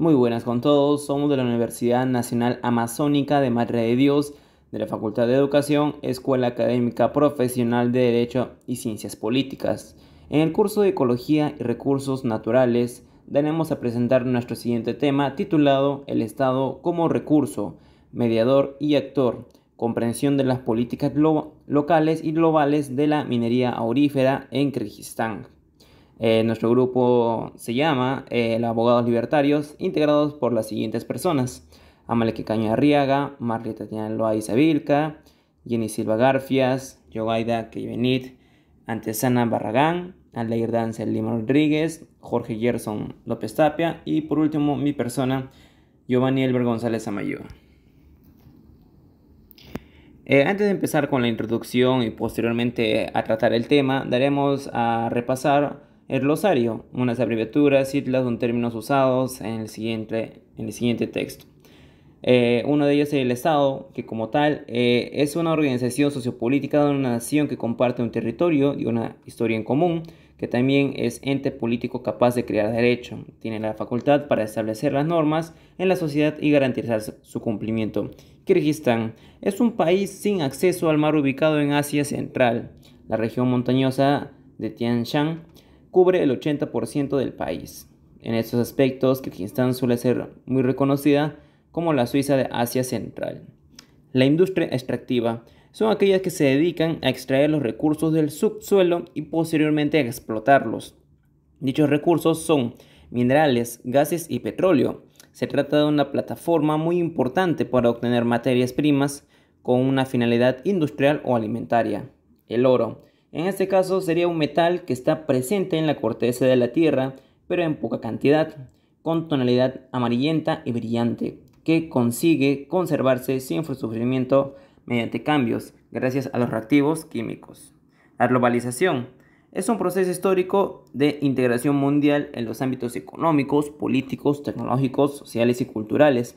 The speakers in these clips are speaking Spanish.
Muy buenas con todos, somos de la Universidad Nacional Amazónica de Madre de Dios, de la Facultad de Educación, Escuela Académica Profesional de Derecho y Ciencias Políticas. En el curso de Ecología y Recursos Naturales daremos a presentar nuestro siguiente tema titulado El Estado como recurso, mediador y actor, comprensión de las políticas locales y globales de la minería aurífera en Kirguistán. Eh, nuestro grupo se llama Los eh, Abogados Libertarios, integrados por las siguientes personas. Amaleque Caña Arriaga, Marley Tatiana Loaiza Vilca, Jenny Silva Garfias, Yogaida quevenit Antesana Barragán, Aleir dancel Lima Rodríguez, Jorge Gerson López Tapia y por último mi persona, Giovanni Elber González Amayo. Eh, antes de empezar con la introducción y posteriormente a tratar el tema, daremos a repasar el glosario, unas abreviaturas, siglas son términos usados en el siguiente, en el siguiente texto. Eh, uno de ellos es el Estado, que como tal eh, es una organización sociopolítica de una nación que comparte un territorio y una historia en común, que también es ente político capaz de crear derecho. Tiene la facultad para establecer las normas en la sociedad y garantizar su cumplimiento. Kirguistán es un país sin acceso al mar ubicado en Asia Central. La región montañosa de Tian Shan cubre el 80% del país. En estos aspectos, Kirguistán suele ser muy reconocida como la Suiza de Asia Central. La industria extractiva son aquellas que se dedican a extraer los recursos del subsuelo y posteriormente a explotarlos. Dichos recursos son minerales, gases y petróleo. Se trata de una plataforma muy importante para obtener materias primas con una finalidad industrial o alimentaria. El oro en este caso sería un metal que está presente en la corteza de la Tierra, pero en poca cantidad, con tonalidad amarillenta y brillante, que consigue conservarse sin sufrimiento mediante cambios, gracias a los reactivos químicos. La globalización es un proceso histórico de integración mundial en los ámbitos económicos, políticos, tecnológicos, sociales y culturales,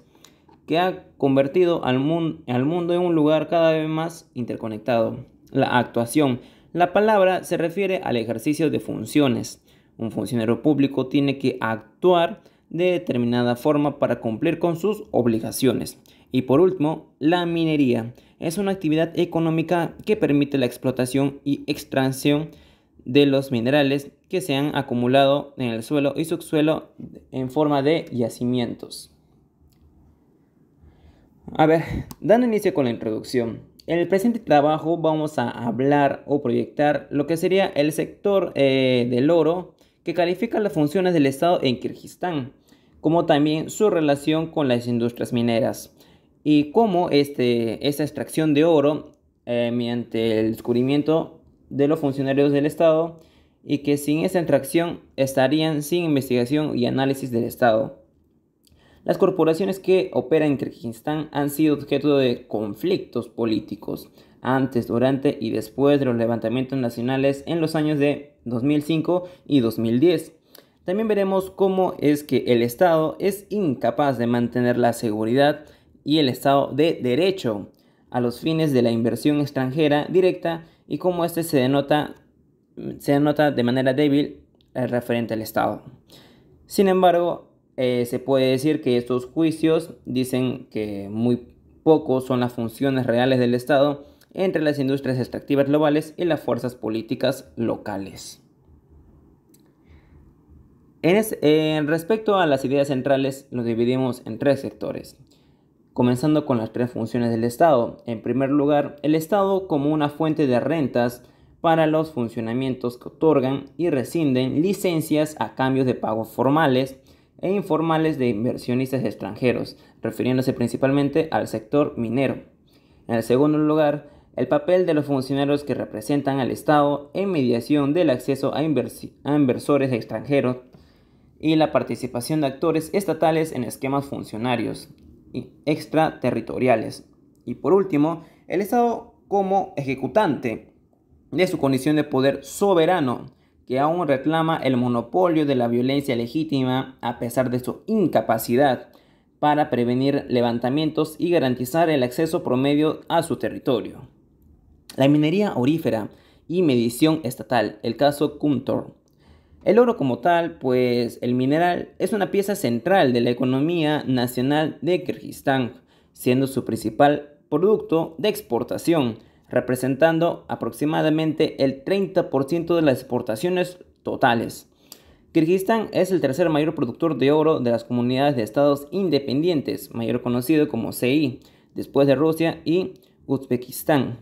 que ha convertido al, mundo, al mundo en un lugar cada vez más interconectado. La actuación la palabra se refiere al ejercicio de funciones. Un funcionario público tiene que actuar de determinada forma para cumplir con sus obligaciones. Y por último, la minería es una actividad económica que permite la explotación y extracción de los minerales que se han acumulado en el suelo y subsuelo en forma de yacimientos. A ver, dando inicio con la introducción. En el presente trabajo vamos a hablar o proyectar lo que sería el sector eh, del oro que califica las funciones del Estado en Kirguistán, como también su relación con las industrias mineras y cómo este, esta extracción de oro eh, mediante el descubrimiento de los funcionarios del Estado y que sin esa extracción estarían sin investigación y análisis del Estado. Las corporaciones que operan en Kirguistán han sido objeto de conflictos políticos antes, durante y después de los levantamientos nacionales en los años de 2005 y 2010. También veremos cómo es que el Estado es incapaz de mantener la seguridad y el Estado de Derecho a los fines de la inversión extranjera directa y cómo este se denota, se denota de manera débil eh, referente al Estado. Sin embargo, eh, se puede decir que estos juicios dicen que muy pocos son las funciones reales del Estado entre las industrias extractivas globales y las fuerzas políticas locales. En respecto a las ideas centrales, nos dividimos en tres sectores, comenzando con las tres funciones del Estado. En primer lugar, el Estado como una fuente de rentas para los funcionamientos que otorgan y rescinden licencias a cambios de pagos formales e informales de inversionistas extranjeros, refiriéndose principalmente al sector minero. En el segundo lugar, el papel de los funcionarios que representan al Estado en mediación del acceso a, inversores extranjeros y la participación de actores estatales en esquemas funcionarios y extraterritoriales. Y por último, el Estado como ejecutante de su condición de poder soberano que aún reclama el monopolio de la violencia legítima a pesar de su incapacidad para prevenir levantamientos y garantizar el acceso promedio a su territorio. La minería orífera y medición estatal, el caso Kuntor. El oro como tal, pues el mineral es una pieza central de la economía nacional de Kirguistán, siendo su principal producto de exportación representando aproximadamente el 30% de las exportaciones totales. Kirguistán es el tercer mayor productor de oro de las comunidades de estados independientes, mayor conocido como CI, después de Rusia y Uzbekistán.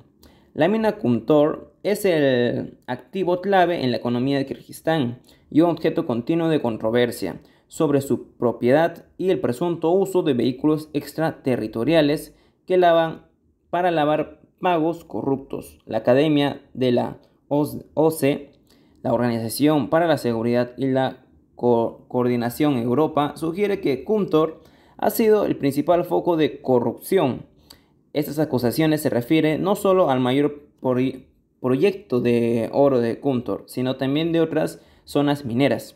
La mina Kumtor es el activo clave en la economía de Kirguistán y un objeto continuo de controversia sobre su propiedad y el presunto uso de vehículos extraterritoriales que lavan para lavar Magos Corruptos, la Academia de la OCE, la Organización para la Seguridad y la Coordinación Europa, sugiere que Kuntor ha sido el principal foco de corrupción. Estas acusaciones se refieren no solo al mayor proyecto de oro de Kuntor, sino también de otras zonas mineras.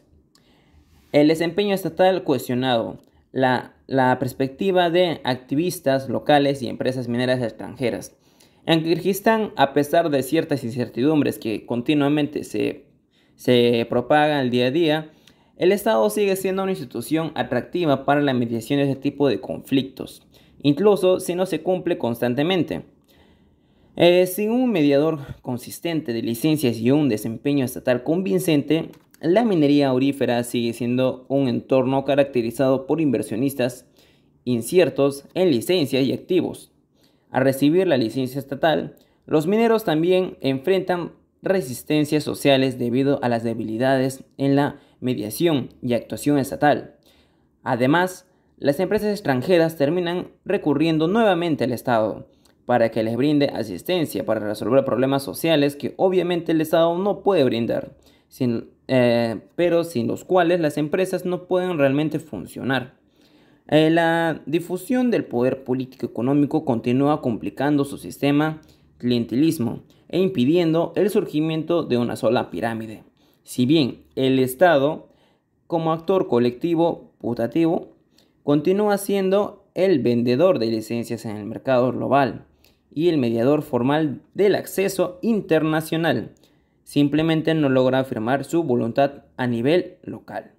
El desempeño estatal cuestionado, la perspectiva de activistas locales y empresas mineras extranjeras, en Kirguistán, a pesar de ciertas incertidumbres que continuamente se, se propagan el día a día, el Estado sigue siendo una institución atractiva para la mediación de este tipo de conflictos, incluso si no se cumple constantemente. Eh, sin un mediador consistente de licencias y un desempeño estatal convincente, la minería aurífera sigue siendo un entorno caracterizado por inversionistas inciertos en licencias y activos, a recibir la licencia estatal, los mineros también enfrentan resistencias sociales debido a las debilidades en la mediación y actuación estatal. Además, las empresas extranjeras terminan recurriendo nuevamente al Estado para que les brinde asistencia para resolver problemas sociales que obviamente el Estado no puede brindar, eh, pero sin los cuales las empresas no pueden realmente funcionar. Eh, la difusión del poder político económico continúa complicando su sistema clientelismo e impidiendo el surgimiento de una sola pirámide. Si bien el Estado, como actor colectivo putativo, continúa siendo el vendedor de licencias en el mercado global y el mediador formal del acceso internacional, simplemente no logra afirmar su voluntad a nivel local.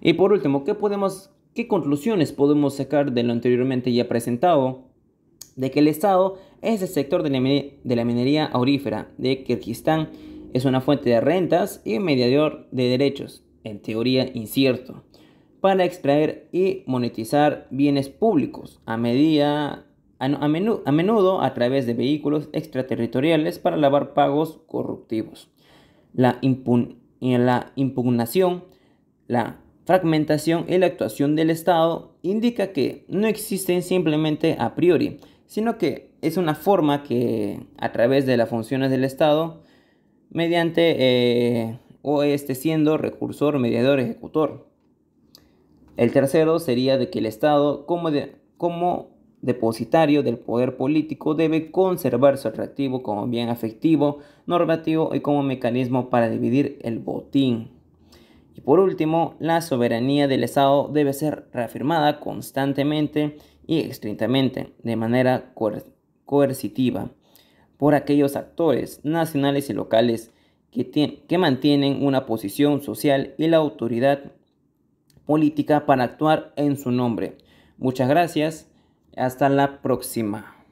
Y por último, ¿qué, podemos, ¿qué conclusiones podemos sacar de lo anteriormente ya presentado? De que el Estado es el sector de la, minería aurífera, de Kirguistán es una fuente de rentas y mediador de derechos, en teoría incierto, para extraer y monetizar bienes públicos a medida a, menudo, a menudo a través de vehículos extraterritoriales para lavar pagos corruptivos. La, la impugnación, la fragmentación y la actuación del Estado indica que no existen simplemente a priori, sino que es una forma que a través de las funciones del Estado, mediante eh, o este siendo recursor, mediador, ejecutor. El tercero sería de que el Estado, como, como depositario del poder político, debe conservar su atractivo como bien afectivo, normativo y como mecanismo para dividir el botín. Y por último, la soberanía del Estado debe ser reafirmada constantemente y estrictamente, de manera coercitiva, por aquellos actores nacionales y locales que, que mantienen una posición social y la autoridad política para actuar en su nombre. Muchas gracias. Hasta la próxima.